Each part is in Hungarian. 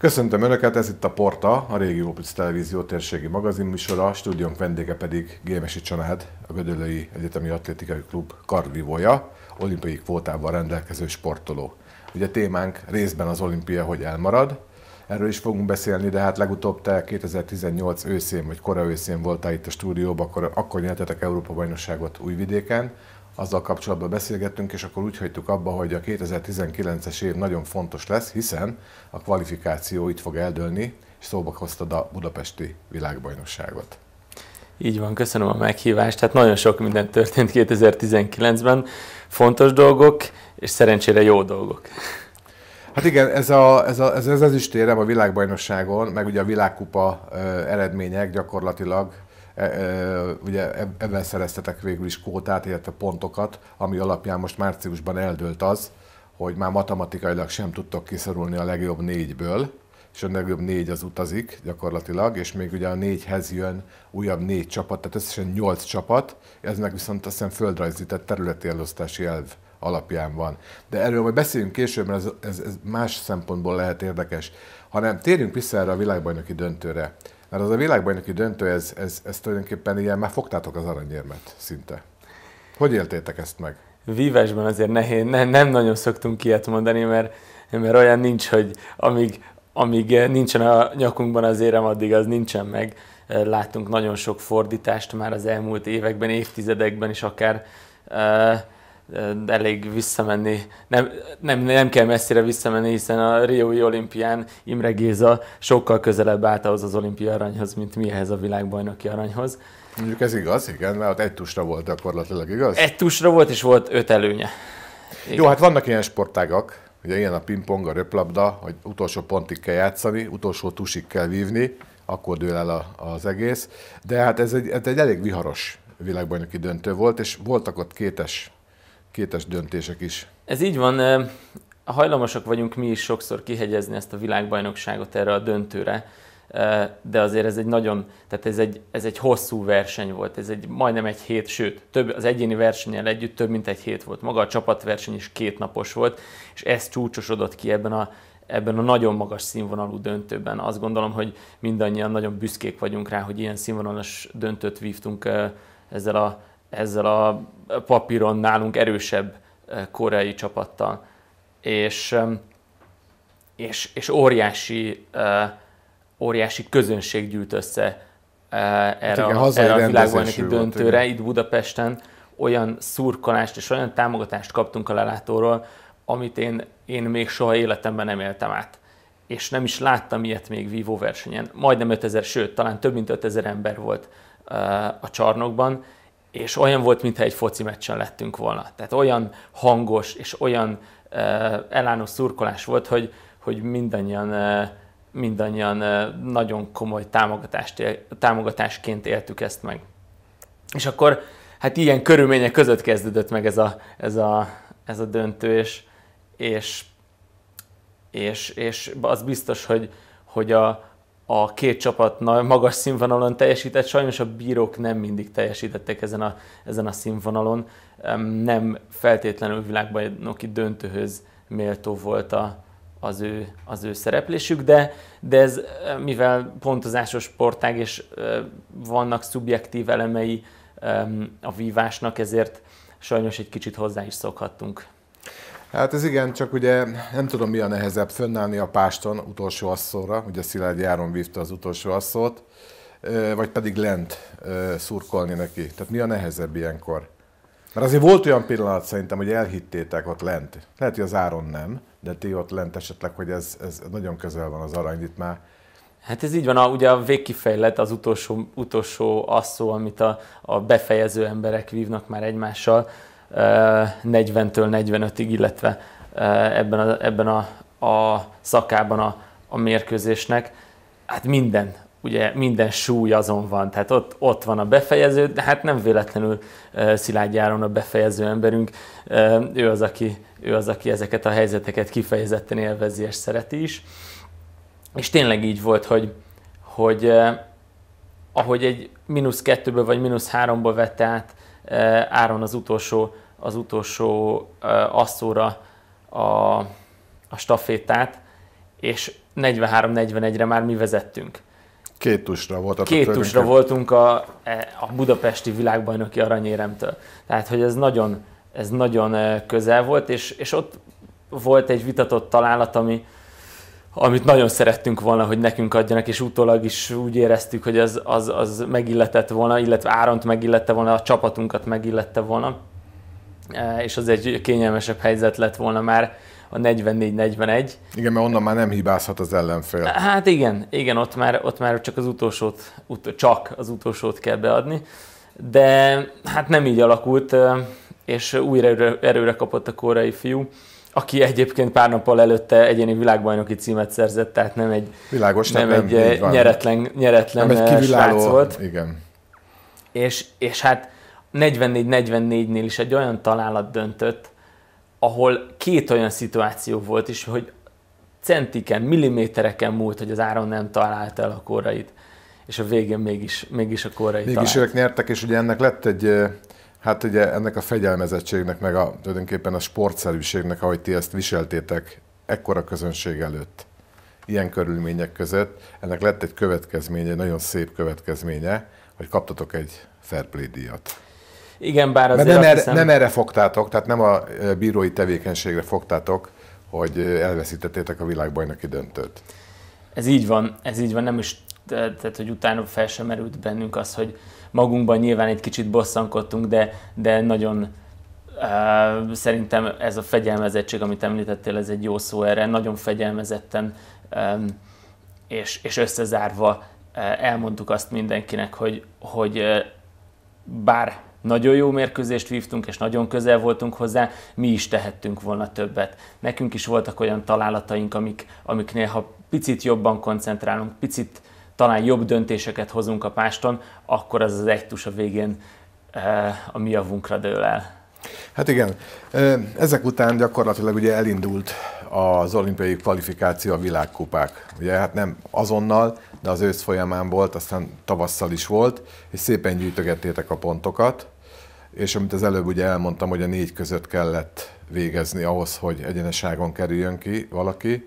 Köszöntöm Önöket, ez itt a Porta, a régi Plus Televízió térségi magazinműsora, a stúdiónk vendége pedig Gémesi Csanád, a Gödöllői Egyetemi Atlétikai Klub kardvívója, olimpiai kvótával rendelkező sportoló. Ugye témánk részben az olimpia, hogy elmarad, erről is fogunk beszélni, de hát legutóbb te 2018 őszén, vagy kora őszén voltál itt a stúdióban, akkor, akkor nyertetek Európa bajnokságot Újvidéken, azzal kapcsolatban beszélgettünk, és akkor úgy hagytuk abba, hogy a 2019-es év nagyon fontos lesz, hiszen a kvalifikáció itt fog eldőlni, és szóba hoztad a budapesti világbajnokságot. Így van, köszönöm a meghívást. Tehát nagyon sok minden történt 2019-ben. Fontos dolgok, és szerencsére jó dolgok. Hát igen, ez, a, ez, a, ez az ezüstérem a világbajnokságon, meg ugye a világkupa eredmények gyakorlatilag E, e, ugye ebben szereztetek végül is kótát, illetve pontokat, ami alapján most márciusban eldőlt az, hogy már matematikailag sem tudtok kiszorulni a legjobb négyből, és a legjobb négy az utazik gyakorlatilag, és még ugye a négyhez jön újabb négy csapat, tehát összesen nyolc csapat, ez meg viszont azt hiszem földrajzi, tehát területi elosztási elv alapján van. De erről majd beszéljünk később, mert ez, ez, ez más szempontból lehet érdekes. Hanem térjünk vissza erre a világbajnoki döntőre. Mert az a világbajnoki döntő, ez, ez, ez tulajdonképpen ilyen, már fogtátok az aranyérmet szinte. Hogy éltétek ezt meg? Vívesben azért nehéz, ne, nem nagyon szoktunk ilyet mondani, mert, mert olyan nincs, hogy amíg, amíg nincsen a nyakunkban az érem, addig az nincsen meg. Látunk nagyon sok fordítást már az elmúlt években, évtizedekben is akár elég visszamenni, nem, nem, nem kell messzire visszamenni, hiszen a Riói olimpián Imre Géza sokkal közelebb állt ahhoz az olimpia aranyhoz, mint mi ehhez a világbajnoki aranyhoz. Mondjuk ez igaz, igen, mert ott egy tusra volt gyakorlatilag, igaz? Egy tusra volt, és volt öt előnye. Igen. Jó, hát vannak ilyen sportágak, ugye ilyen a pingpong, a röplabda, hogy utolsó pontig kell játszani, utolsó tusig kell vívni, akkor dől el a, az egész. De hát ez egy, ez egy elég viharos világbajnoki döntő volt, és voltak ott kétes kétes döntések is. Ez így van. Hajlamosak vagyunk mi is sokszor kihegyezni ezt a világbajnokságot erre a döntőre, de azért ez egy nagyon, tehát ez egy, ez egy hosszú verseny volt, ez egy majdnem egy hét, sőt, több, az egyéni versenyen együtt több mint egy hét volt. Maga a csapatverseny is két napos volt, és ez csúcsosodott ki ebben a, ebben a nagyon magas színvonalú döntőben. Azt gondolom, hogy mindannyian nagyon büszkék vagyunk rá, hogy ilyen színvonalas döntőt vívtunk ezzel a ezzel a papíron nálunk erősebb eh, koreai csapattal. És, és, és óriási, eh, óriási közönség gyűlt össze eh, hát erre, igen, a, erre a világbajnoki döntőre volt, itt Budapesten. Olyan szurkolást és olyan támogatást kaptunk a lelátóról, amit én, én még soha életemben nem éltem át. És nem is láttam ilyet még vívó versenyen. Majdnem 5000, sőt, talán több mint 5000 ember volt a csarnokban, és olyan volt, mintha egy foci meccsen lettünk volna. Tehát olyan hangos és olyan uh, elános szurkolás volt, hogy, hogy mindannyian, uh, mindannyian uh, nagyon komoly támogatást, él, támogatásként éltük ezt meg. És akkor hát ilyen körülmények között kezdődött meg ez a, ez a, ez a döntő, és, és, és, és az biztos, hogy, hogy a, a két csapat magas színvonalon teljesített, sajnos a bírók nem mindig teljesítettek ezen a, ezen a színvonalon, nem feltétlenül világbajnoki döntőhöz méltó volt a, az ő, az ő szereplésük, de, de ez e, mivel pontozásos sportág és e, vannak szubjektív elemei a vívásnak, ezért sajnos egy kicsit hozzá is szokhattunk. Hát ez igen, csak ugye nem tudom mi a nehezebb fönnállni a páston utolsó asszóra, ugye Szilárd Járon vívta az utolsó asszót, vagy pedig lent szurkolni neki. Tehát mi a nehezebb ilyenkor? Mert azért volt olyan pillanat szerintem, hogy elhittétek ott lent. Lehet, hogy az áron nem, de ti ott lent esetleg, hogy ez, ez nagyon közel van az arany, itt már Hát ez így van, a, ugye a végkifejlet az utolsó, utolsó asszó, amit a, a befejező emberek vívnak már egymással. 40-től 45-ig, illetve ebben a, ebben a, a szakában a, a mérkőzésnek, hát minden, ugye minden súly azon van, tehát ott, ott van a befejező, de hát nem véletlenül Szilágyi Áron a befejező emberünk, ő az, aki, ő az, aki ezeket a helyzeteket kifejezetten élvezi és szereti is. És tényleg így volt, hogy, hogy ahogy egy mínusz kettőből vagy mínusz háromból vette át Eh, Áron az utolsó, az utolsó eh, asszóra a, a stafétát, és 43-41-re már mi vezettünk. Két tusra volt a Két tusra voltunk a, e, a budapesti világbajnoki aranyéremtől. Tehát, hogy ez nagyon, ez nagyon eh, közel volt, és, és ott volt egy vitatott találat, ami, amit nagyon szerettünk volna, hogy nekünk adjanak, és utólag is úgy éreztük, hogy az, az, az megilletett volna, illetve Áront megillette volna, a csapatunkat megillette volna, e, és az egy kényelmesebb helyzet lett volna már a 44-41. Igen, mert onnan már nem hibázhat az ellenfél. Hát igen, igen, ott már, ott már csak az utolsót, ut- csak az utolsót kell beadni, de hát nem így alakult, e, és újra erőre kapott a koreai fiú aki egyébként pár nappal előtte egyéni világbajnoki címet szerzett, tehát nem egy, Világos, nem, nem egy eh, nyeretlen, nyeretlen nem egy eh, srác volt. Igen. És, és hát 44-44-nél is egy olyan találat döntött, ahol két olyan szituáció volt is, hogy centiken, millimétereken múlt, hogy az áron nem talált el a korait és a végén mégis, mégis a korait Mégis talált. ők nyertek, és ugye ennek lett egy eh, Hát ugye ennek a fegyelmezettségnek, meg a, tulajdonképpen a sportszerűségnek, ahogy ti ezt viseltétek ekkora közönség előtt, ilyen körülmények között, ennek lett egy következménye, egy nagyon szép következménye, hogy kaptatok egy fair play díjat. Igen, bár azért nem, nem, er-, hiszem... nem erre fogtátok, tehát nem a bírói tevékenységre fogtátok, hogy elveszítettétek a világbajnoki döntőt. Ez így van, ez így van, nem is tehát hogy utána fel sem merült bennünk az, hogy magunkban nyilván egy kicsit bosszankodtunk, de, de nagyon uh, szerintem ez a fegyelmezettség, amit említettél, ez egy jó szó erre, nagyon fegyelmezetten um, és, és összezárva uh, elmondtuk azt mindenkinek, hogy, hogy uh, bár nagyon jó mérkőzést vívtunk, és nagyon közel voltunk hozzá, mi is tehettünk volna többet. Nekünk is voltak olyan találataink, amik, amiknél, ha picit jobban koncentrálunk, picit talán jobb döntéseket hozunk a páston, akkor az az egy tus a végén eh, a mi javunkra dől el. Hát igen, eh, ezek után gyakorlatilag ugye elindult az olimpiai kvalifikáció a világkupák. Ugye hát nem azonnal, de az ősz folyamán volt, aztán tavasszal is volt, és szépen gyűjtögettétek a pontokat, és amit az előbb ugye elmondtam, hogy a négy között kellett végezni ahhoz, hogy egyeneságon kerüljön ki valaki,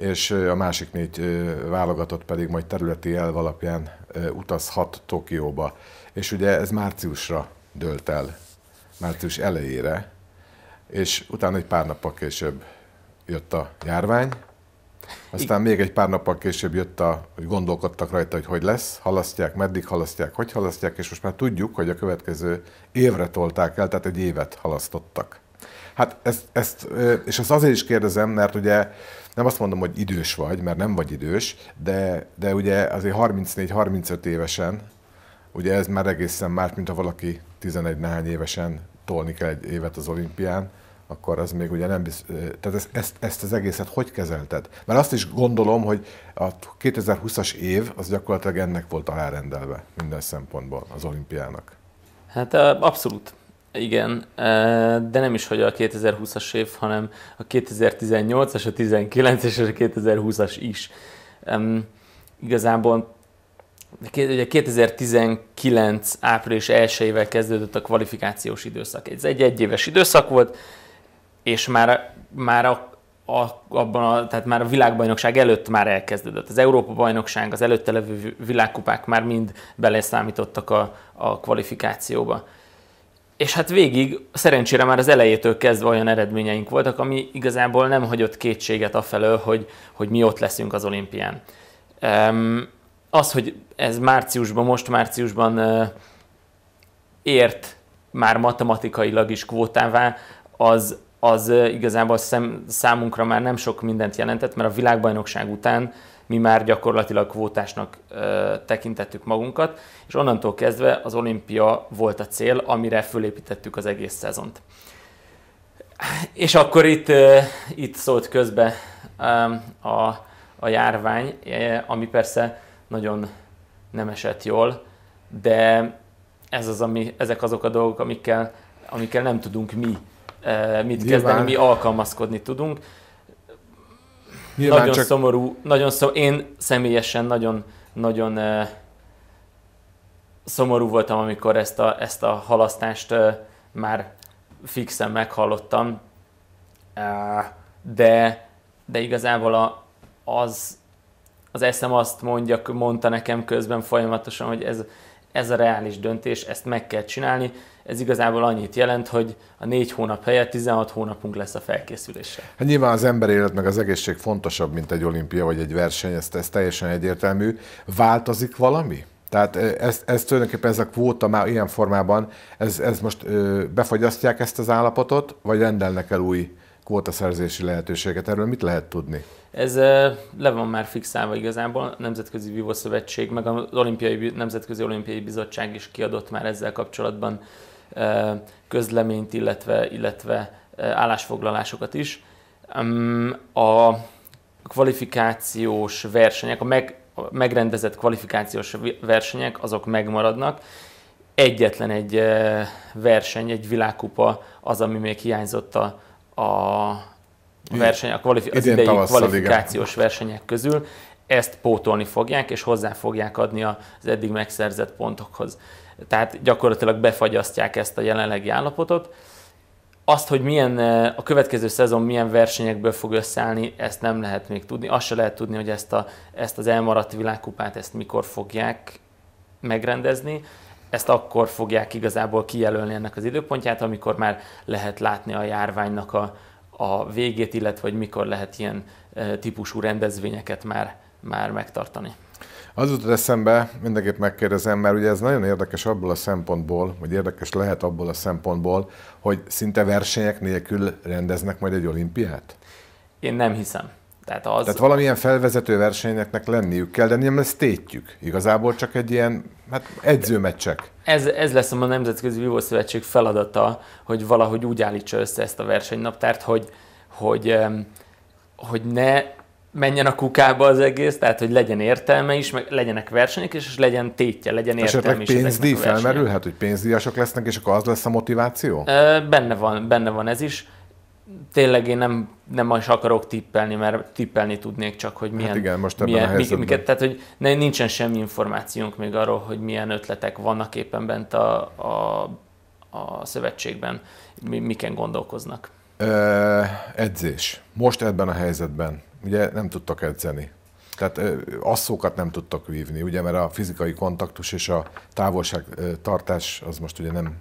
és a másik négy válogatott pedig majd területi elv alapján utazhat Tokióba. És ugye ez márciusra dőlt el, március elejére, és utána egy pár nappal később jött a járvány, aztán még egy pár nappal később jött a, hogy gondolkodtak rajta, hogy hogy lesz, halasztják, meddig halasztják, hogy halasztják, és most már tudjuk, hogy a következő évre tolták el, tehát egy évet halasztottak. Hát ezt, ezt és azt azért is kérdezem, mert ugye nem azt mondom, hogy idős vagy, mert nem vagy idős, de, de ugye azért 34-35 évesen, ugye ez már egészen más, mint ha valaki 11 nehány évesen tolni kell egy évet az olimpián, akkor az még ugye nem biztos. Tehát ezt, ezt, ezt az egészet hogy kezelted? Mert azt is gondolom, hogy a 2020-as év az gyakorlatilag ennek volt alárendelve minden szempontból az olimpiának. Hát abszolút. Igen, de nem is, hogy a 2020-as év, hanem a 2018-as, a 19 es és a 2020-as is. Um, igazából ugye 2019 április 1-ével kezdődött a kvalifikációs időszak. Ez egy egyéves időszak volt, és már, már a, a, abban a, tehát már a világbajnokság előtt már elkezdődött. Az Európa-bajnokság, az előtte levő világkupák már mind beleszámítottak a, a kvalifikációba és hát végig szerencsére már az elejétől kezdve olyan eredményeink voltak, ami igazából nem hagyott kétséget afelől, hogy, hogy mi ott leszünk az olimpián. Az, hogy ez márciusban, most márciusban ért már matematikailag is kvótává, az, az igazából szem, számunkra már nem sok mindent jelentett, mert a világbajnokság után mi már gyakorlatilag kvótásnak tekintettük magunkat, és onnantól kezdve az olimpia volt a cél, amire fölépítettük az egész szezont. És akkor itt, itt szólt közbe a, a járvány, e, ami persze nagyon nem esett jól, de ez az, ami, ezek azok a dolgok, amikkel, amikkel nem tudunk mi mit Nyilván. kezdeni, mi alkalmazkodni tudunk. Nyilván nagyon csak... szomorú, nagyon szomorú, én személyesen nagyon, nagyon uh, szomorú voltam, amikor ezt a, ezt a halasztást uh, már fixen meghallottam, uh, de, de igazából a, az, az eszem azt mondja, mondta nekem közben folyamatosan, hogy ez, ez a reális döntés, ezt meg kell csinálni, ez igazából annyit jelent, hogy a négy hónap helyett 16 hónapunk lesz a felkészülésre. Hát nyilván az ember élet meg az egészség fontosabb, mint egy olimpia vagy egy verseny, ez, ez teljesen egyértelmű. Változik valami? Tehát ez, ez tulajdonképpen ez a kvóta már ilyen formában, ez, ez most ö, befagyasztják ezt az állapotot, vagy rendelnek el új kvótaszerzési lehetőséget? Erről mit lehet tudni? Ez le van már fixálva igazából, a Nemzetközi Vívó Szövetség, meg az Olimpiai, Nemzetközi Olimpiai Bizottság is kiadott már ezzel kapcsolatban közleményt, illetve, illetve állásfoglalásokat is. A kvalifikációs versenyek, a meg, megrendezett kvalifikációs versenyek, azok megmaradnak. Egyetlen egy verseny, egy világkupa az, ami még hiányzott a, a verseny, a kvalifi- az idei kvalifikációs igen. versenyek közül ezt pótolni fogják, és hozzá fogják adni az eddig megszerzett pontokhoz. Tehát gyakorlatilag befagyasztják ezt a jelenlegi állapotot. Azt, hogy milyen, eh, a következő szezon milyen versenyekből fog összeállni, ezt nem lehet még tudni. Azt se lehet tudni, hogy ezt, a, ezt az elmaradt világkupát, ezt mikor fogják megrendezni. Ezt akkor fogják igazából kijelölni ennek az időpontját, amikor már lehet látni a járványnak a, a végét, illetve hogy mikor lehet ilyen eh, típusú rendezvényeket már már megtartani. Az jutott eszembe, mindenképp megkérdezem, mert ugye ez nagyon érdekes abból a szempontból, vagy érdekes lehet abból a szempontból, hogy szinte versenyek nélkül rendeznek majd egy olimpiát? Én nem hiszem. Tehát, az... Tehát valamilyen felvezető versenyeknek lenniük kell, de nem lesz tétjük. Igazából csak egy ilyen hát edzőmeccsek. Ez, ez lesz a Nemzetközi Vívószövetség feladata, hogy valahogy úgy állítsa össze ezt a versenynaptárt, hogy, hogy, hogy ne menjen a kukába az egész, tehát hogy legyen értelme is, meg legyenek versenyek is, és legyen tétje, legyen értelme Esetleg is. pénzdíj felmerülhet, hogy pénzdíjasok lesznek, és akkor az lesz a motiváció? Benne van, benne van ez is. Tényleg én nem, nem is akarok tippelni, mert tippelni tudnék csak, hogy milyen, hát igen, most ebben milyen a miket, tehát hogy nincsen semmi információnk még arról, hogy milyen ötletek vannak éppen bent a, a, a szövetségben, miken gondolkoznak edzés. Most ebben a helyzetben. Ugye nem tudtak edzeni. Tehát asszókat nem tudtak vívni, ugye, mert a fizikai kontaktus és a távolságtartás az most ugye nem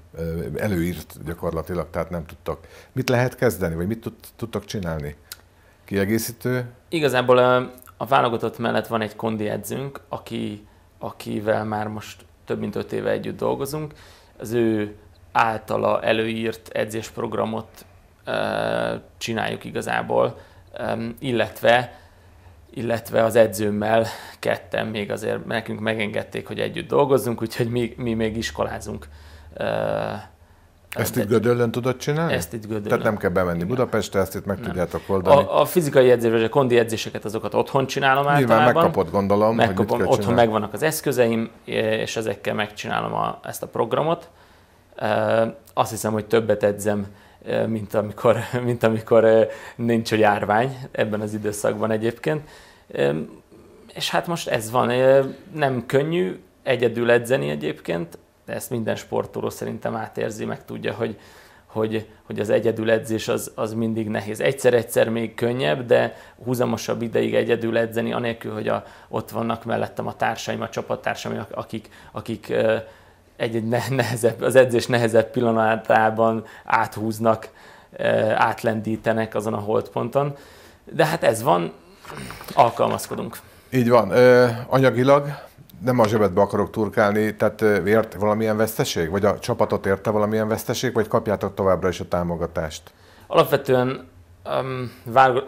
előírt gyakorlatilag, tehát nem tudtak. Mit lehet kezdeni, vagy mit tudtak csinálni? Kiegészítő? Igazából a válogatott mellett van egy kondi edzünk, aki, akivel már most több mint öt éve együtt dolgozunk. Az ő általa előírt edzésprogramot csináljuk igazából, illetve illetve az edzőmmel ketten még azért nekünk megengedték, hogy együtt dolgozzunk, úgyhogy mi, mi még iskolázunk. Ezt itt Gödöllön tudod csinálni? Ezt itt Gödöllön. Tehát nem kell bemenni Igen. Budapestre, ezt itt meg nem. tudjátok oldani. A, a fizikai edzéseket, a kondi edzéseket, azokat otthon csinálom Nyilván általában. Nyilván megkapod, gondolom, Megkapom, hogy otthon megvannak az eszközeim, és ezekkel megcsinálom a, ezt a programot. Azt hiszem, hogy többet edzem Eh, mint amikor, mint amikor eh, nincs a járvány ebben az időszakban egyébként. És hát most ez van, eh, nem könnyű egyedül edzeni egyébként, de ezt minden sportoló szerintem átérzi, meg tudja, hogy, hogy, hogy az egyedül edzés az, az mindig nehéz. Egyszer-egyszer még könnyebb, de húzamosabb ideig egyedül edzeni, anélkül, hogy a, ott vannak mellettem a társaim, a csapattársaim, akik, akik egy-egy nehezebb, az edzés nehezebb pillanatában áthúznak, átlendítenek azon a holdponton. De hát ez van, alkalmazkodunk. Így van. Ö, anyagilag nem a zsebedbe akarok turkálni, tehát ért valamilyen veszteség? Vagy a csapatot érte valamilyen veszteség, vagy kapjátok továbbra is a támogatást? Alapvetően um,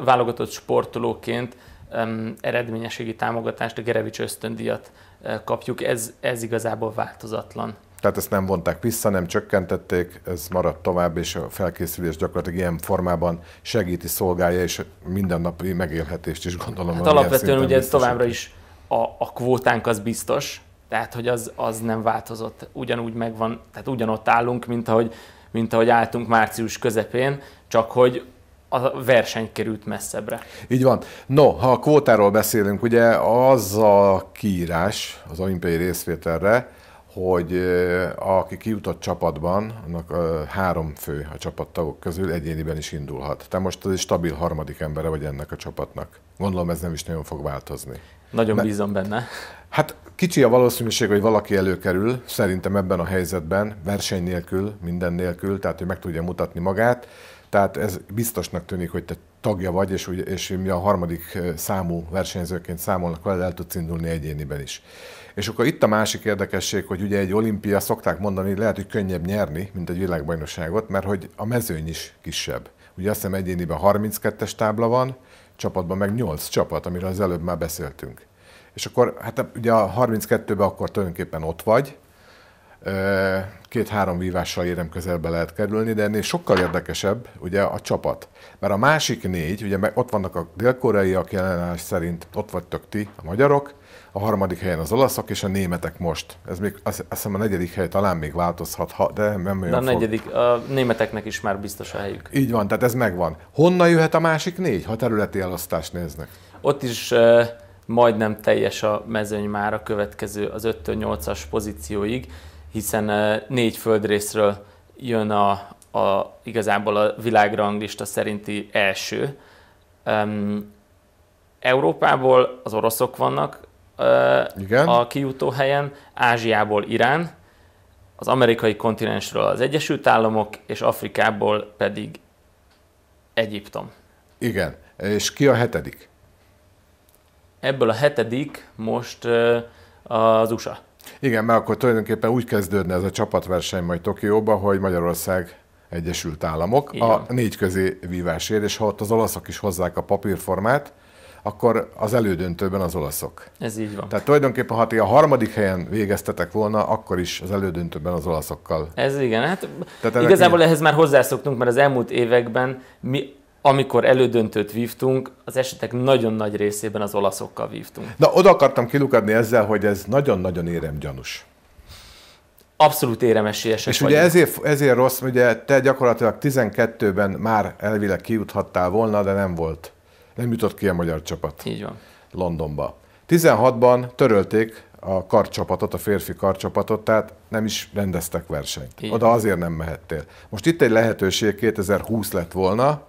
válogatott sportolóként um, eredményességi támogatást, a Gerevics ösztöndíjat Eh, kapjuk, ez, ez igazából változatlan. Tehát ezt nem vonták vissza, nem csökkentették, ez maradt tovább, és a felkészülés gyakorlatilag ilyen formában segíti, szolgálja, és mindennapi megélhetést is gondolom. Hát alapvetően ugye ez továbbra is a, a kvótánk az biztos, tehát hogy az, az nem változott, ugyanúgy megvan, tehát ugyanott állunk, mint ahogy, mint ahogy álltunk március közepén, csak hogy a verseny került messzebbre. Így van. No, ha a kvótáról beszélünk, ugye az a kiírás az olimpiai részvételre, hogy eh, aki kijutott csapatban, annak eh, három fő a csapattagok közül egyéniben is indulhat. Te most az egy stabil harmadik embere vagy ennek a csapatnak. Gondolom ez nem is nagyon fog változni. Nagyon Mert, bízom benne. Hát kicsi a valószínűség, hogy valaki előkerül, szerintem ebben a helyzetben, verseny nélkül, minden nélkül, tehát hogy meg tudja mutatni magát tehát ez biztosnak tűnik, hogy te tagja vagy, és, és mi a harmadik eh, számú versenyzőként számolnak veled, el tudsz indulni egyéniben is. És akkor itt a másik érdekesség, hogy ugye egy olimpia szokták mondani, lehet, hogy könnyebb nyerni, mint egy világbajnokságot, mert hogy a mezőny is kisebb. Ugye azt hiszem egyéniben 32-es tábla van, csapatban meg 8 csapat, amiről az előbb már beszéltünk. És akkor hát ugye a 32-ben akkor tulajdonképpen ott vagy, két-három vívással érem közelbe lehet kerülni, de ennél sokkal érdekesebb ugye a csapat. Mert a másik négy, ugye meg ott vannak a dél-koreaiak jelenlás szerint, ott vagytok ti, a magyarok, a harmadik helyen az olaszok és a németek most. Ez még azt hiszem a negyedik hely talán még változhat, ha, de nem olyan De a negyedik, a németeknek is már biztos a helyük. Így van, tehát ez megvan. Honnan jöhet a másik négy, ha területi elosztást néznek? Ott is eh, majdnem teljes a mezőny már a következő, az 5-8-as pozícióig hiszen négy földrészről jön a, a igazából a világranglista szerinti első. Um, Európából az oroszok vannak uh, Igen. a kijutó helyen, Ázsiából Irán, az amerikai kontinensről az Egyesült Államok, és Afrikából pedig Egyiptom. Igen. És ki a hetedik? Ebből a hetedik most uh, az USA. Igen, mert akkor tulajdonképpen úgy kezdődne ez a csapatverseny majd Tokióban, hogy Magyarország Egyesült Államok Igen. a négy közé vívásért, és ha ott az olaszok is hozzák a papírformát, akkor az elődöntőben az olaszok. Ez így van. Tehát tulajdonképpen, ha ti a harmadik helyen végeztetek volna, akkor is az elődöntőben az olaszokkal. Ez igen, hát Tehát igazából ennek... ehhez már hozzászoktunk, mert az elmúlt években mi amikor elődöntőt vívtunk, az esetek nagyon nagy részében az olaszokkal vívtunk. Na, oda akartam kilukadni ezzel, hogy ez nagyon-nagyon éremgyanús. Abszolút éremesélyesek És vagyunk. ugye ezért, ezért rossz, ugye te gyakorlatilag 12-ben már elvileg kijuthattál volna, de nem volt. Nem jutott ki a magyar csapat. Így van. Londonba. 16-ban törölték a karcsapatot, a férfi karcsapatot, tehát nem is rendeztek versenyt. Így Oda azért nem mehettél. Most itt egy lehetőség, 2020 lett volna,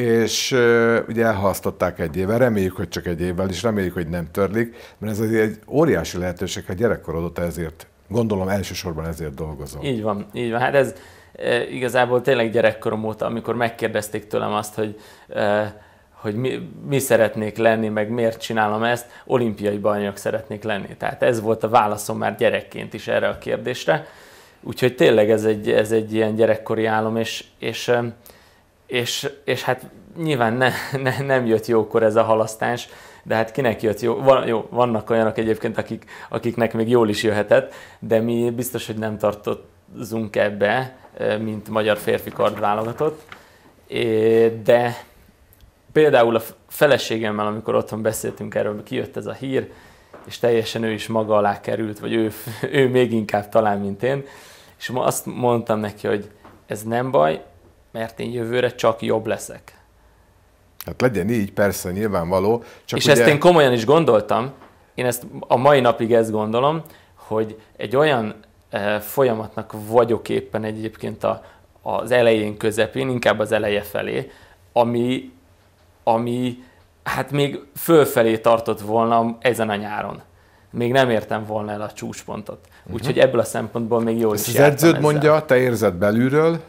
és uh, ugye elhasztották egy évvel, reméljük, hogy csak egy évvel, és reméljük, hogy nem törlik, mert ez egy óriási lehetőség, ha gyerekkorod ezért, gondolom elsősorban ezért dolgozol. Így van, így van. Hát ez e, igazából tényleg gyerekkorom óta, amikor megkérdezték tőlem azt, hogy e, hogy mi, mi szeretnék lenni, meg miért csinálom ezt, olimpiai bajnok szeretnék lenni. Tehát ez volt a válaszom már gyerekként is erre a kérdésre. Úgyhogy tényleg ez egy, ez egy ilyen gyerekkori álom, és, és és, és hát nyilván ne, ne, nem jött jókor ez a halasztás, de hát kinek jött jó? Van, jó vannak olyanok egyébként, akik, akiknek még jól is jöhetett, de mi biztos, hogy nem tartozunk ebbe, mint magyar férfi kardválogatott. De például a feleségemmel, amikor otthon beszéltünk erről, kijött ez a hír, és teljesen ő is maga alá került, vagy ő, ő még inkább talán, mint én, és azt mondtam neki, hogy ez nem baj, mert én jövőre csak jobb leszek. Hát legyen így, persze, nyilvánvaló. Csak És ugye... ezt én komolyan is gondoltam, én ezt a mai napig ezt gondolom, hogy egy olyan e, folyamatnak vagyok éppen egyébként a, az elején, közepén, inkább az eleje felé, ami, ami hát még fölfelé tartott volna ezen a nyáron. Még nem értem volna el a csúcspontot. Mhm. Úgyhogy ebből a szempontból még jó is az edződ ezzel. mondja, te érzed belülről,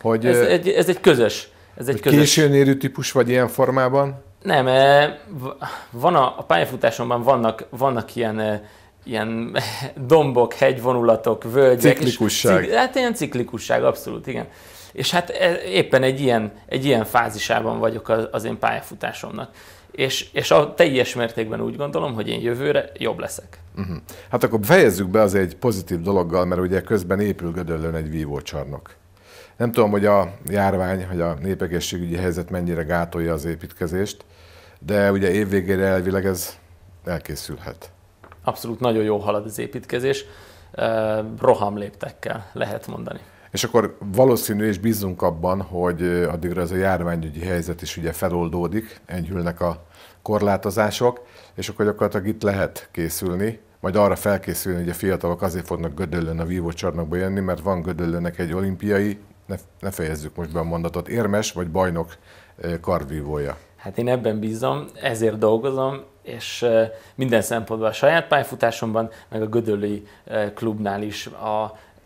hogy ez, egy, ez egy közös. Ez egy közös. Későn érő típus vagy ilyen formában? Nem, van a, a pályafutásomban vannak, vannak ilyen, ilyen dombok, hegyvonulatok, völgyek. Ciklikusság. És, cik, hát ilyen ciklikusság, abszolút, igen. És hát e, éppen egy ilyen, egy ilyen fázisában vagyok az, az én pályafutásomnak. És, és a teljes mértékben úgy gondolom, hogy én jövőre jobb leszek. Uh-huh. Hát akkor fejezzük be az egy pozitív dologgal, mert ugye közben épül Gödöllön egy vívócsarnok. Nem tudom, hogy a járvány, hogy a népegészségügyi helyzet mennyire gátolja az építkezést, de ugye évvégére elvileg ez elkészülhet. Abszolút nagyon jó halad az építkezés, Roham léptekkel lehet mondani. És akkor valószínű, és bízunk abban, hogy addigra ez a járványügyi helyzet is ugye feloldódik, enyhülnek a korlátozások, és akkor gyakorlatilag itt lehet készülni, majd arra felkészülni, hogy a fiatalok azért fognak Gödöllön a vívócsarnokba jönni, mert van Gödöllönnek egy olimpiai ne, ne fejezzük most be a mondatot, érmes vagy bajnok eh, kardvívója? Hát én ebben bízom, ezért dolgozom, és eh, minden szempontból a saját pályafutásomban, meg a Gödöllői eh, klubnál is a,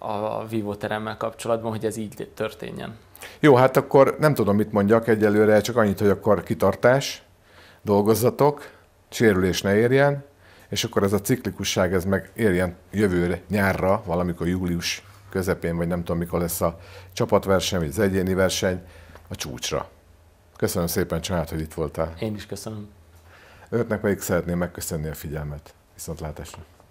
a vívóteremmel kapcsolatban, hogy ez így történjen. Jó, hát akkor nem tudom, mit mondjak egyelőre, csak annyit, hogy akkor kitartás, dolgozzatok, sérülés ne érjen, és akkor ez a ciklikusság, ez meg érjen jövőre, nyárra, valamikor július közepén, vagy nem tudom mikor lesz a csapatverseny, vagy az egyéni verseny, a csúcsra. Köszönöm szépen, család hogy itt voltál. Én is köszönöm. Önöknek pedig szeretném megköszönni a figyelmet. Viszontlátásra.